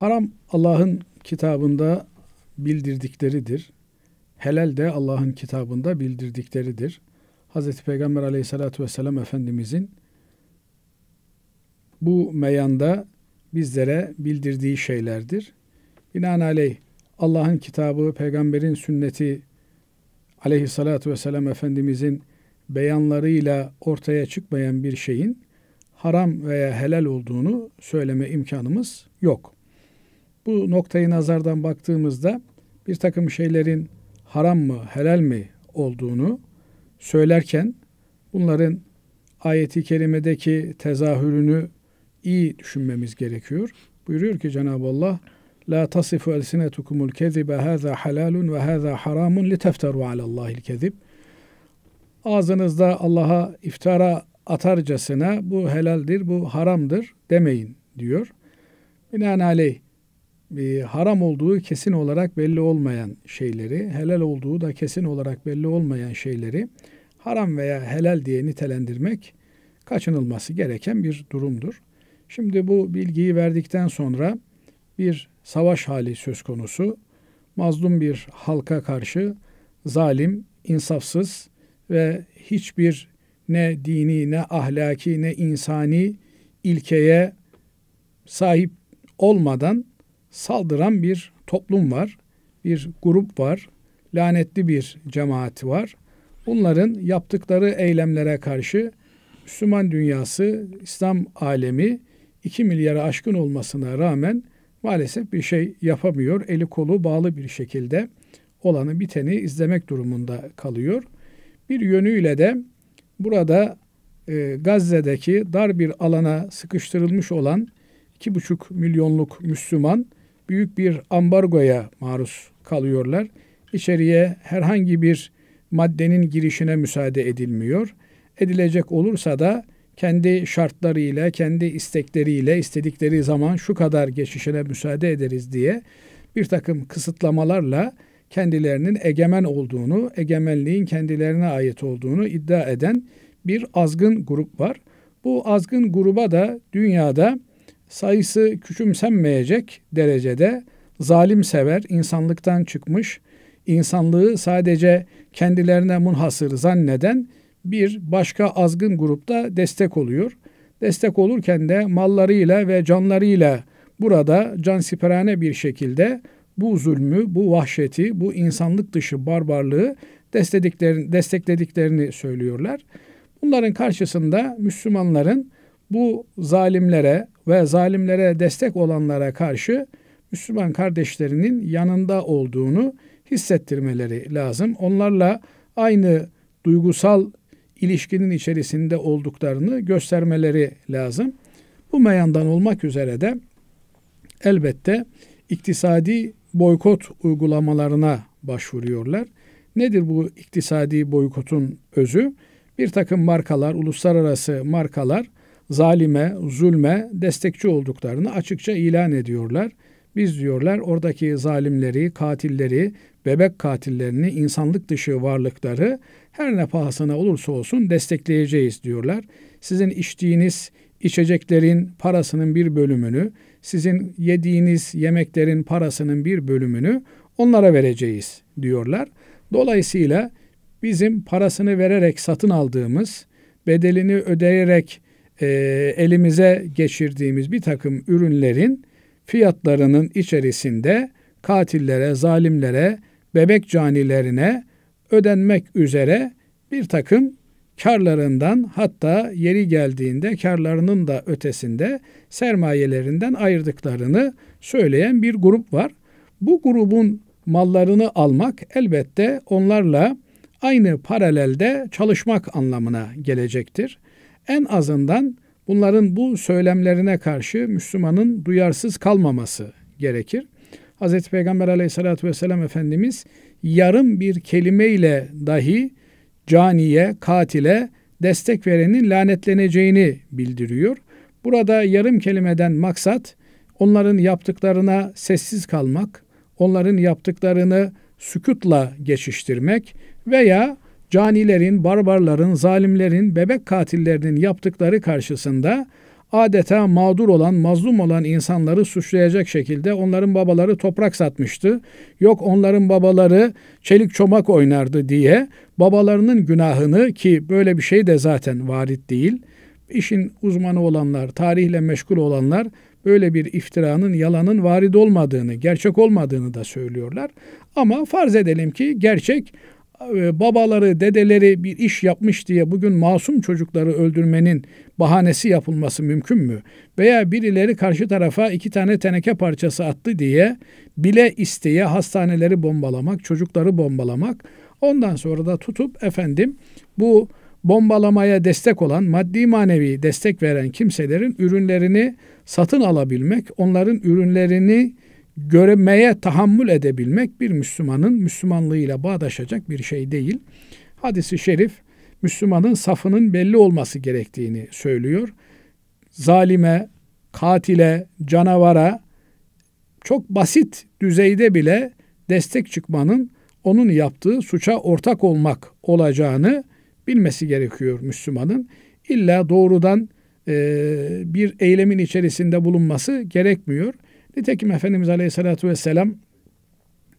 Haram Allah'ın kitabında bildirdikleridir. Helal de Allah'ın kitabında bildirdikleridir. Hazreti Peygamber aleyhissalatü vesselam Efendimizin bu meyanda bizlere bildirdiği şeylerdir. Binaenaleyh Allah'ın kitabı, peygamberin sünneti aleyhissalatü vesselam Efendimizin beyanlarıyla ortaya çıkmayan bir şeyin haram veya helal olduğunu söyleme imkanımız yok. Bu noktayı nazardan baktığımızda bir takım şeylerin haram mı, helal mi olduğunu söylerken bunların ayeti kerimedeki tezahürünü iyi düşünmemiz gerekiyor. Buyuruyor ki Cenab-ı Allah La tasifu elsinetukumul kezibe hâzâ halalun ve hâzâ haramun li tefteru alallahil kezib. Ağzınızda Allah'a iftara atarcasına bu helaldir, bu haramdır demeyin diyor. Binaenaleyh e, haram olduğu kesin olarak belli olmayan şeyleri, helal olduğu da kesin olarak belli olmayan şeyleri haram veya helal diye nitelendirmek kaçınılması gereken bir durumdur. Şimdi bu bilgiyi verdikten sonra bir savaş hali söz konusu. Mazlum bir halka karşı zalim, insafsız ve hiçbir ne dini ne ahlaki ne insani ilkeye sahip olmadan saldıran bir toplum var, bir grup var, lanetli bir cemaati var. Bunların yaptıkları eylemlere karşı Müslüman dünyası, İslam alemi 2 milyara aşkın olmasına rağmen maalesef bir şey yapamıyor. Eli kolu bağlı bir şekilde olanı biteni izlemek durumunda kalıyor. Bir yönüyle de burada e, Gazze'deki dar bir alana sıkıştırılmış olan 2,5 milyonluk Müslüman büyük bir ambargoya maruz kalıyorlar. İçeriye herhangi bir maddenin girişine müsaade edilmiyor. Edilecek olursa da kendi şartlarıyla, kendi istekleriyle istedikleri zaman şu kadar geçişine müsaade ederiz diye bir takım kısıtlamalarla kendilerinin egemen olduğunu, egemenliğin kendilerine ait olduğunu iddia eden bir azgın grup var. Bu azgın gruba da dünyada sayısı küçümsenmeyecek derecede zalim sever, insanlıktan çıkmış, insanlığı sadece kendilerine munhasır zanneden bir başka azgın grupta destek oluyor. Destek olurken de mallarıyla ve canlarıyla burada can siperane bir şekilde bu zulmü, bu vahşeti, bu insanlık dışı barbarlığı desteklediklerini söylüyorlar. Bunların karşısında Müslümanların bu zalimlere ve zalimlere destek olanlara karşı Müslüman kardeşlerinin yanında olduğunu hissettirmeleri lazım. Onlarla aynı duygusal ilişkinin içerisinde olduklarını göstermeleri lazım. Bu meyandan olmak üzere de elbette iktisadi boykot uygulamalarına başvuruyorlar. Nedir bu iktisadi boykotun özü? Bir takım markalar, uluslararası markalar zalime, zulme destekçi olduklarını açıkça ilan ediyorlar. Biz diyorlar oradaki zalimleri, katilleri, bebek katillerini, insanlık dışı varlıkları her ne pahasına olursa olsun destekleyeceğiz diyorlar. Sizin içtiğiniz içeceklerin parasının bir bölümünü, sizin yediğiniz yemeklerin parasının bir bölümünü onlara vereceğiz diyorlar. Dolayısıyla bizim parasını vererek satın aldığımız, bedelini ödeyerek e, elimize geçirdiğimiz bir takım ürünlerin fiyatlarının içerisinde katillere, zalimlere, bebek canilerine ödenmek üzere bir takım karlarından hatta yeri geldiğinde karlarının da ötesinde sermayelerinden ayırdıklarını söyleyen bir grup var. Bu grubun mallarını almak elbette onlarla aynı paralelde çalışmak anlamına gelecektir en azından bunların bu söylemlerine karşı Müslümanın duyarsız kalmaması gerekir. Hz. Peygamber aleyhissalatü vesselam Efendimiz yarım bir kelimeyle dahi caniye, katile destek verenin lanetleneceğini bildiriyor. Burada yarım kelimeden maksat onların yaptıklarına sessiz kalmak, onların yaptıklarını sükutla geçiştirmek veya canilerin, barbarların, zalimlerin, bebek katillerinin yaptıkları karşısında adeta mağdur olan, mazlum olan insanları suçlayacak şekilde onların babaları toprak satmıştı. Yok onların babaları çelik çomak oynardı diye babalarının günahını ki böyle bir şey de zaten varit değil. İşin uzmanı olanlar, tarihle meşgul olanlar böyle bir iftiranın, yalanın varit olmadığını, gerçek olmadığını da söylüyorlar. Ama farz edelim ki gerçek babaları, dedeleri bir iş yapmış diye bugün masum çocukları öldürmenin bahanesi yapılması mümkün mü? Veya birileri karşı tarafa iki tane teneke parçası attı diye bile isteye hastaneleri bombalamak, çocukları bombalamak, ondan sonra da tutup efendim bu bombalamaya destek olan, maddi manevi destek veren kimselerin ürünlerini satın alabilmek, onların ürünlerini görmeye tahammül edebilmek bir Müslümanın Müslümanlığıyla bağdaşacak bir şey değil. Hadisi şerif Müslümanın safının belli olması gerektiğini söylüyor. Zalime, katile, canavara çok basit düzeyde bile destek çıkmanın onun yaptığı suça ortak olmak olacağını bilmesi gerekiyor Müslümanın. İlla doğrudan e, bir eylemin içerisinde bulunması gerekmiyor. Nitekim Efendimiz Aleyhisselatü Vesselam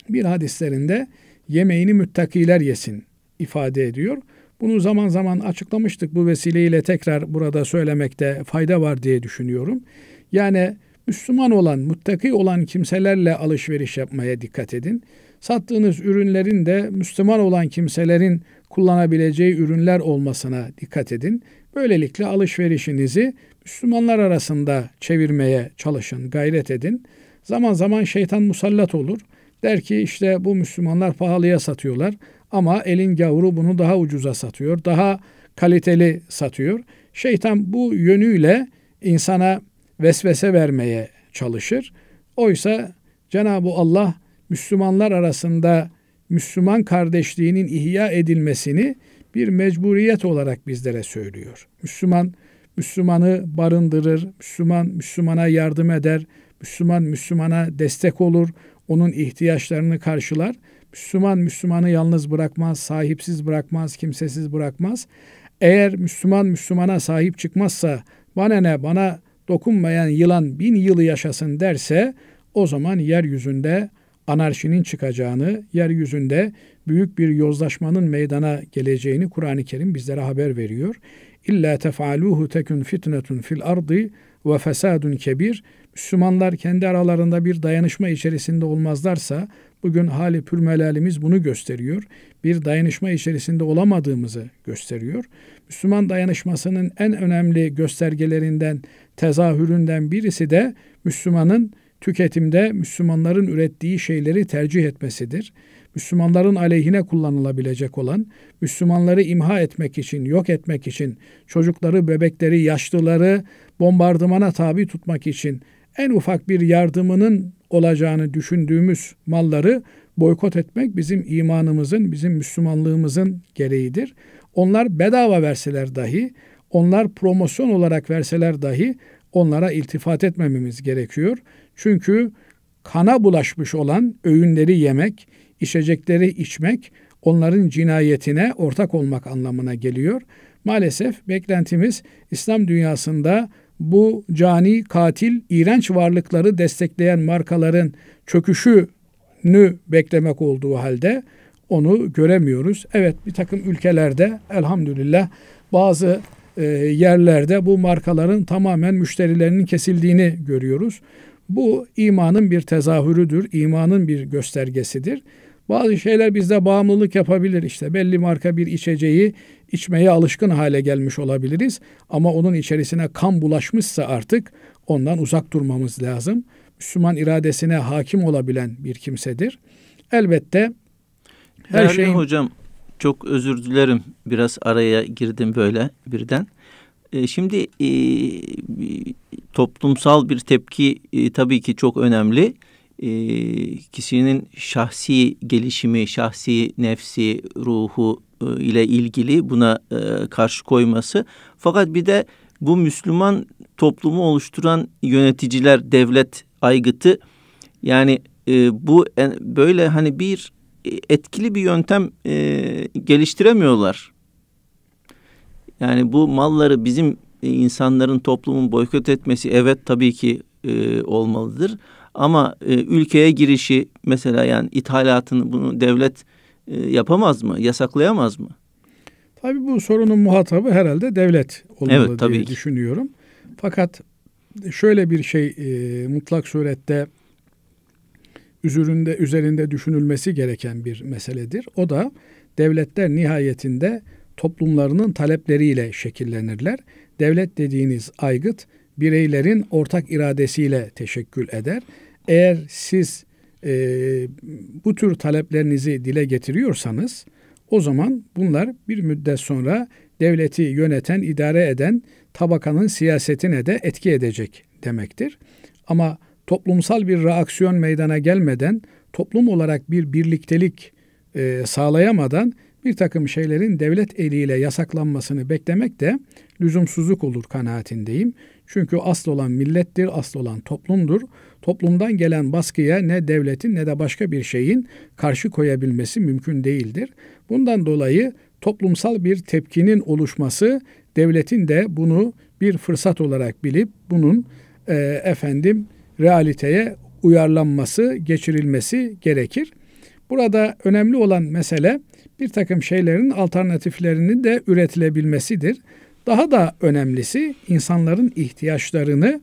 bir hadislerinde yemeğini müttakiler yesin ifade ediyor. Bunu zaman zaman açıklamıştık. Bu vesileyle tekrar burada söylemekte fayda var diye düşünüyorum. Yani Müslüman olan, muttaki olan kimselerle alışveriş yapmaya dikkat edin. Sattığınız ürünlerin de Müslüman olan kimselerin kullanabileceği ürünler olmasına dikkat edin. Böylelikle alışverişinizi Müslümanlar arasında çevirmeye çalışın, gayret edin. Zaman zaman şeytan musallat olur. Der ki işte bu Müslümanlar pahalıya satıyorlar ama elin gavuru bunu daha ucuza satıyor, daha kaliteli satıyor. Şeytan bu yönüyle insana vesvese vermeye çalışır. Oysa Cenab-ı Allah Müslümanlar arasında Müslüman kardeşliğinin ihya edilmesini bir mecburiyet olarak bizlere söylüyor. Müslüman Müslümanı barındırır, Müslüman Müslümana yardım eder, Müslüman Müslümana destek olur, onun ihtiyaçlarını karşılar. Müslüman Müslümanı yalnız bırakmaz, sahipsiz bırakmaz, kimsesiz bırakmaz. Eğer Müslüman Müslümana sahip çıkmazsa bana ne bana dokunmayan yılan bin yılı yaşasın derse o zaman yeryüzünde anarşinin çıkacağını, yeryüzünde büyük bir yozlaşmanın meydana geleceğini Kur'an-ı Kerim bizlere haber veriyor. İlla tef'aluhu tekün fitnetun fil ardı ve fesadun kebir. Müslümanlar kendi aralarında bir dayanışma içerisinde olmazlarsa bugün hali pürmelalimiz bunu gösteriyor. Bir dayanışma içerisinde olamadığımızı gösteriyor. Müslüman dayanışmasının en önemli göstergelerinden, tezahüründen birisi de Müslümanın tüketimde Müslümanların ürettiği şeyleri tercih etmesidir. Müslümanların aleyhine kullanılabilecek olan, Müslümanları imha etmek için, yok etmek için, çocukları, bebekleri, yaşlıları bombardımana tabi tutmak için en ufak bir yardımının olacağını düşündüğümüz malları boykot etmek bizim imanımızın, bizim Müslümanlığımızın gereğidir. Onlar bedava verseler dahi, onlar promosyon olarak verseler dahi onlara iltifat etmememiz gerekiyor. Çünkü kana bulaşmış olan öğünleri yemek, içecekleri içmek onların cinayetine ortak olmak anlamına geliyor. Maalesef beklentimiz İslam dünyasında bu cani, katil, iğrenç varlıkları destekleyen markaların çöküşünü beklemek olduğu halde onu göremiyoruz. Evet bir takım ülkelerde elhamdülillah bazı e, yerlerde bu markaların tamamen müşterilerinin kesildiğini görüyoruz. Bu imanın bir tezahürüdür, imanın bir göstergesidir. Bazı şeyler bizde bağımlılık yapabilir işte. Belli marka bir içeceği içmeye alışkın hale gelmiş olabiliriz. Ama onun içerisine kan bulaşmışsa artık ondan uzak durmamız lazım. Müslüman iradesine hakim olabilen bir kimsedir. Elbette her Değerli şeyin... hocam çok özür dilerim. Biraz araya girdim böyle birden. E, şimdi e, toplumsal bir tepki e, tabii ki çok önemli e, kişinin şahsi gelişimi, şahsi nefsi, ruhu e, ile ilgili buna e, karşı koyması. Fakat bir de bu Müslüman toplumu oluşturan yöneticiler, devlet aygıtı yani e, bu en, böyle hani bir e, etkili bir yöntem e, geliştiremiyorlar. Yani bu malları bizim e, insanların toplumun boykot etmesi evet tabii ki e, olmalıdır. Ama e, ülkeye girişi mesela yani ithalatını bunu devlet e, yapamaz mı? Yasaklayamaz mı? Tabii bu sorunun muhatabı herhalde devlet olmalı evet, tabii diye ki. düşünüyorum. Fakat şöyle bir şey e, mutlak surette üzerinde üzerinde düşünülmesi gereken bir meseledir. O da devletler nihayetinde toplumlarının talepleriyle şekillenirler. Devlet dediğiniz aygıt bireylerin ortak iradesiyle teşekkül eder eğer siz e, bu tür taleplerinizi dile getiriyorsanız o zaman bunlar bir müddet sonra devleti yöneten, idare eden tabakanın siyasetine de etki edecek demektir. Ama toplumsal bir reaksiyon meydana gelmeden, toplum olarak bir birliktelik e, sağlayamadan bir takım şeylerin devlet eliyle yasaklanmasını beklemek de lüzumsuzluk olur kanaatindeyim. Çünkü asıl olan millettir, asıl olan toplumdur toplumdan gelen baskıya ne devletin ne de başka bir şeyin karşı koyabilmesi mümkün değildir. Bundan dolayı toplumsal bir tepkinin oluşması devletin de bunu bir fırsat olarak bilip bunun e, efendim realiteye uyarlanması, geçirilmesi gerekir. Burada önemli olan mesele bir takım şeylerin alternatiflerini de üretilebilmesidir. Daha da önemlisi insanların ihtiyaçlarını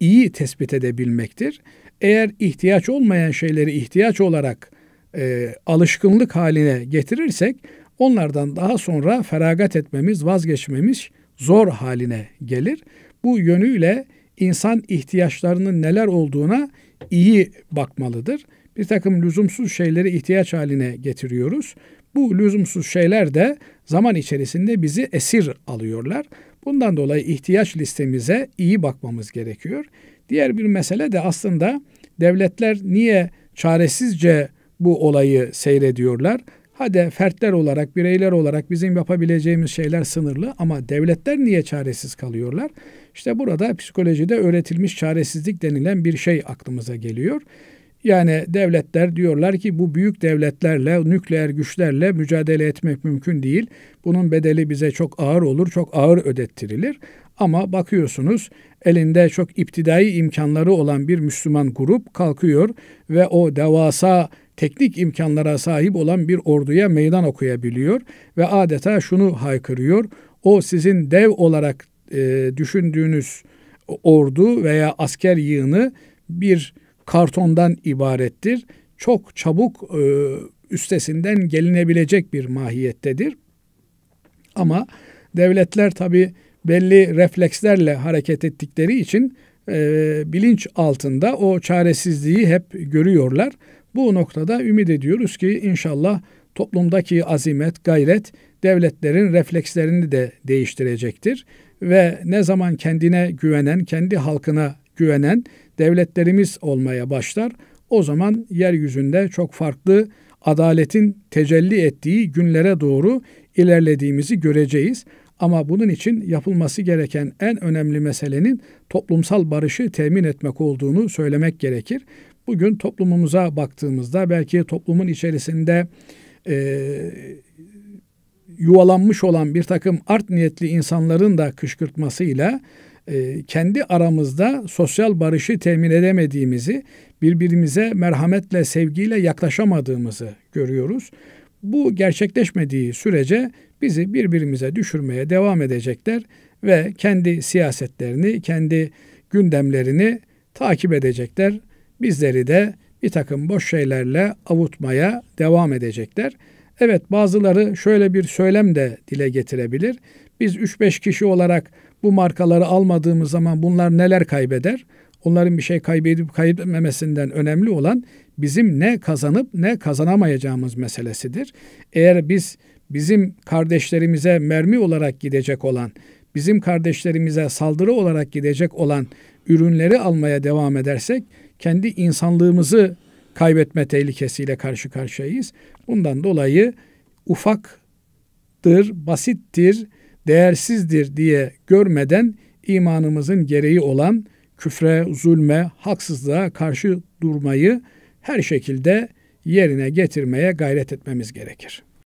iyi tespit edebilmektir. Eğer ihtiyaç olmayan şeyleri ihtiyaç olarak e, alışkınlık haline getirirsek onlardan daha sonra feragat etmemiz, vazgeçmemiz zor haline gelir. Bu yönüyle insan ihtiyaçlarının neler olduğuna iyi bakmalıdır. Bir takım lüzumsuz şeyleri ihtiyaç haline getiriyoruz. Bu lüzumsuz şeyler de zaman içerisinde bizi esir alıyorlar. Bundan dolayı ihtiyaç listemize iyi bakmamız gerekiyor. Diğer bir mesele de aslında devletler niye çaresizce bu olayı seyrediyorlar? Hadi fertler olarak, bireyler olarak bizim yapabileceğimiz şeyler sınırlı ama devletler niye çaresiz kalıyorlar? İşte burada psikolojide öğretilmiş çaresizlik denilen bir şey aklımıza geliyor. Yani devletler diyorlar ki bu büyük devletlerle, nükleer güçlerle mücadele etmek mümkün değil. Bunun bedeli bize çok ağır olur, çok ağır ödettirilir. Ama bakıyorsunuz elinde çok iptidai imkanları olan bir Müslüman grup kalkıyor ve o devasa teknik imkanlara sahip olan bir orduya meydan okuyabiliyor ve adeta şunu haykırıyor. O sizin dev olarak e, düşündüğünüz ordu veya asker yığını bir kartondan ibarettir. Çok çabuk e, üstesinden gelinebilecek bir mahiyettedir. Ama devletler tabi belli reflekslerle hareket ettikleri için e, bilinç altında o çaresizliği hep görüyorlar. Bu noktada ümit ediyoruz ki inşallah toplumdaki azimet, gayret devletlerin reflekslerini de değiştirecektir. Ve ne zaman kendine güvenen, kendi halkına güvenen devletlerimiz olmaya başlar. O zaman yeryüzünde çok farklı adaletin tecelli ettiği günlere doğru ilerlediğimizi göreceğiz. Ama bunun için yapılması gereken en önemli meselenin toplumsal barışı temin etmek olduğunu söylemek gerekir. Bugün toplumumuza baktığımızda belki toplumun içerisinde e, yuvalanmış olan bir takım art niyetli insanların da kışkırtmasıyla e, kendi aramızda sosyal barışı temin edemediğimizi, birbirimize merhametle, sevgiyle yaklaşamadığımızı görüyoruz. Bu gerçekleşmediği sürece bizi birbirimize düşürmeye devam edecekler ve kendi siyasetlerini, kendi gündemlerini takip edecekler. Bizleri de bir takım boş şeylerle avutmaya devam edecekler. Evet bazıları şöyle bir söylem de dile getirebilir. Biz 3-5 kişi olarak bu markaları almadığımız zaman bunlar neler kaybeder? Onların bir şey kaybedip kaybetmemesinden önemli olan bizim ne kazanıp ne kazanamayacağımız meselesidir. Eğer biz bizim kardeşlerimize mermi olarak gidecek olan, bizim kardeşlerimize saldırı olarak gidecek olan ürünleri almaya devam edersek kendi insanlığımızı kaybetme tehlikesiyle karşı karşıyayız. Bundan dolayı ufaktır, basittir, değersizdir diye görmeden imanımızın gereği olan küfre, zulme, haksızlığa karşı durmayı her şekilde yerine getirmeye gayret etmemiz gerekir.